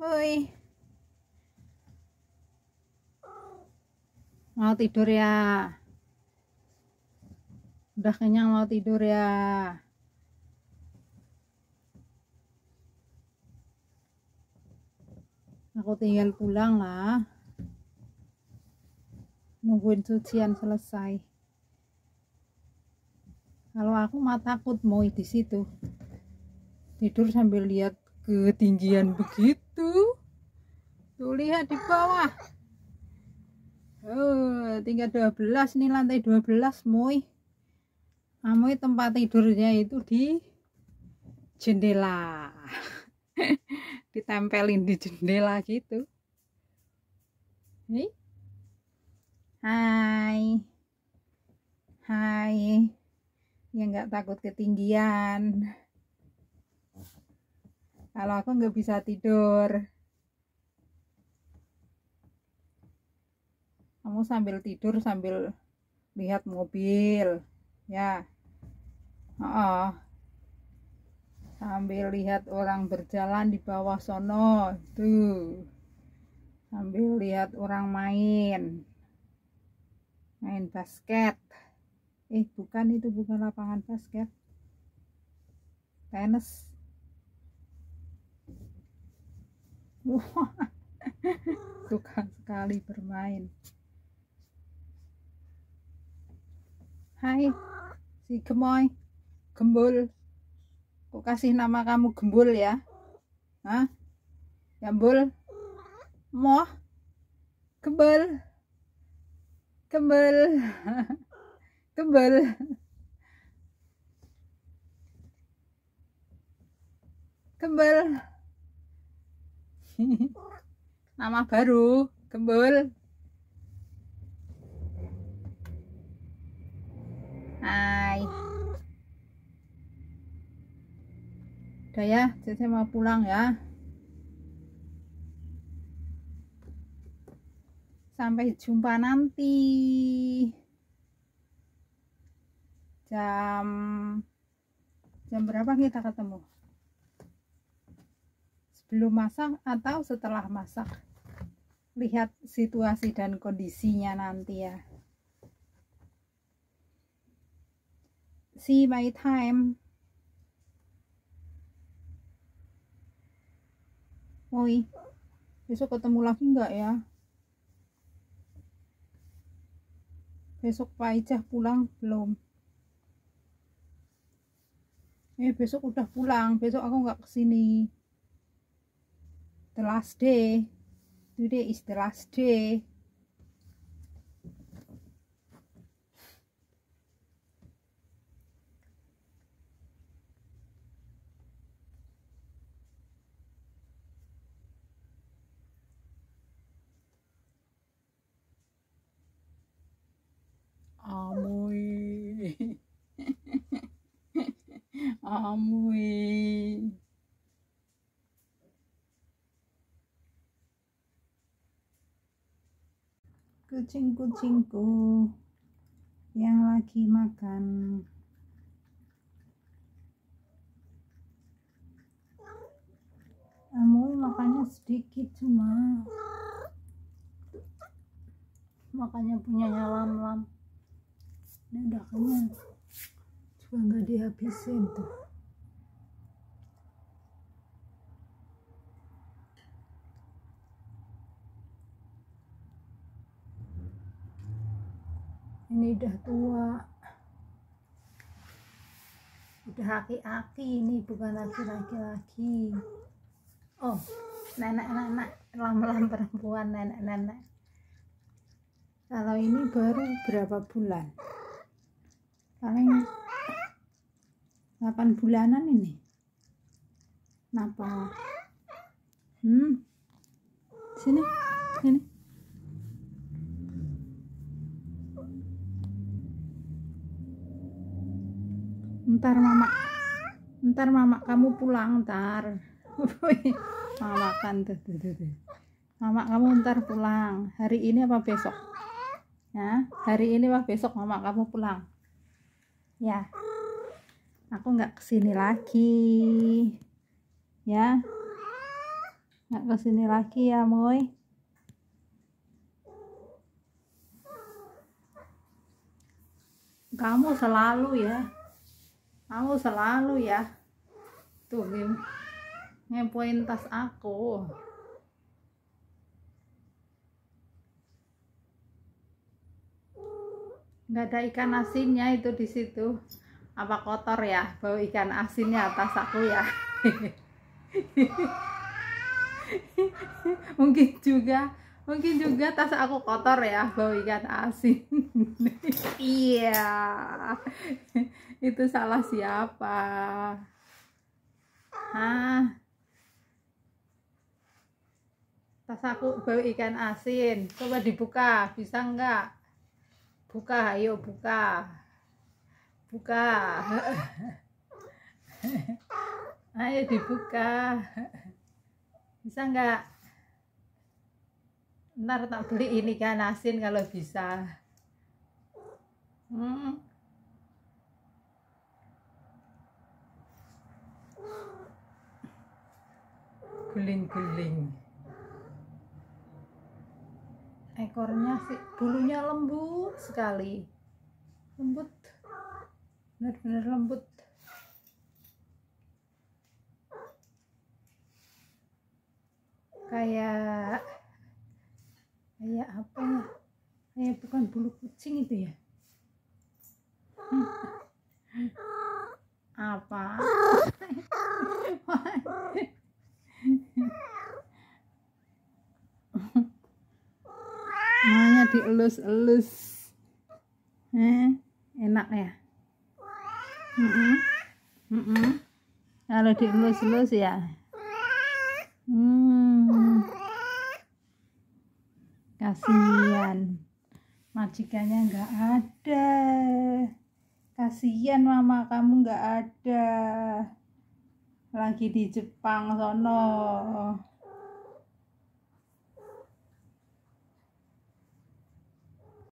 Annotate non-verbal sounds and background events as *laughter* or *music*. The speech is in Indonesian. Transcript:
Woi. Mau tidur ya? Udah kenyang mau tidur ya? Aku tinggal pulang lah. Nungguin cucian selesai. Kalau aku mah takut mau di situ. Tidur sambil lihat ketinggian begitu tuh lihat di bawah oh tinggal 12 nih lantai 12 moy Amoy nah, tempat tidurnya itu di jendela *laughs* ditempelin di jendela gitu Nih. Hai Hai yang nggak takut ketinggian kalau aku nggak bisa tidur kamu sambil tidur sambil lihat mobil ya oh, oh. sambil lihat orang berjalan di bawah sono tuh sambil lihat orang main main basket eh bukan itu bukan lapangan basket tenis Wah, *laughs* suka sekali bermain. Hai, si gemoy, gembul. Aku kasih nama kamu gembul ya. Hah? Gembul? Ya, Moh? Gembul? Gembul? *laughs* Gembul? Gembul? *laughs* nama baru gembul hai udah ya cece mau pulang ya sampai jumpa nanti jam jam berapa kita ketemu sebelum masak atau setelah masak lihat situasi dan kondisinya nanti ya see my time Woi besok ketemu lagi enggak ya besok Pak pulang belum eh besok udah pulang besok aku nggak kesini last day today is the last day Amui. *laughs* Amui. kucing-kucingku yang lagi makan kamu makannya sedikit cuma makanya punya lam-lam ini udah kenyang juga nggak dihabisin tuh ini udah tua udah aki-aki ini bukan laki-laki lagi oh nenek-nenek lam-lam perempuan nenek-nenek kalau ini baru berapa bulan paling 8 bulanan ini kenapa hmm sini sini ntar mama ntar mama kamu pulang ntar *laughs* mama kan tuh, tuh, tuh, tuh. mama kamu ntar pulang hari ini apa besok ya hari ini apa besok mama kamu pulang ya aku nggak kesini lagi ya nggak kesini lagi ya moy kamu selalu ya Aku selalu ya. Tuh, Bim. Ngepoin tas aku. Nggak ada ikan asinnya itu di situ. Apa kotor ya? Bau ikan asinnya atas aku ya. *laughs* Mungkin juga Mungkin juga tas aku kotor ya, bau ikan asin. iya. Itu salah siapa? Hah? Tas aku bau ikan asin. Coba dibuka, bisa enggak? Buka, ayo buka. Buka. ayo dibuka. Bisa enggak? ntar tak beli ini kan asin kalau bisa hmm. guling-guling ekornya sih bulunya lembut sekali lembut benar-benar lembut bulu kucing itu ya hmm. apa *laughs* maunya dielus-elus eh, enak ya kalau dielus-elus ya hmm kasihan majikannya nggak ada kasihan mama kamu nggak ada lagi di Jepang sono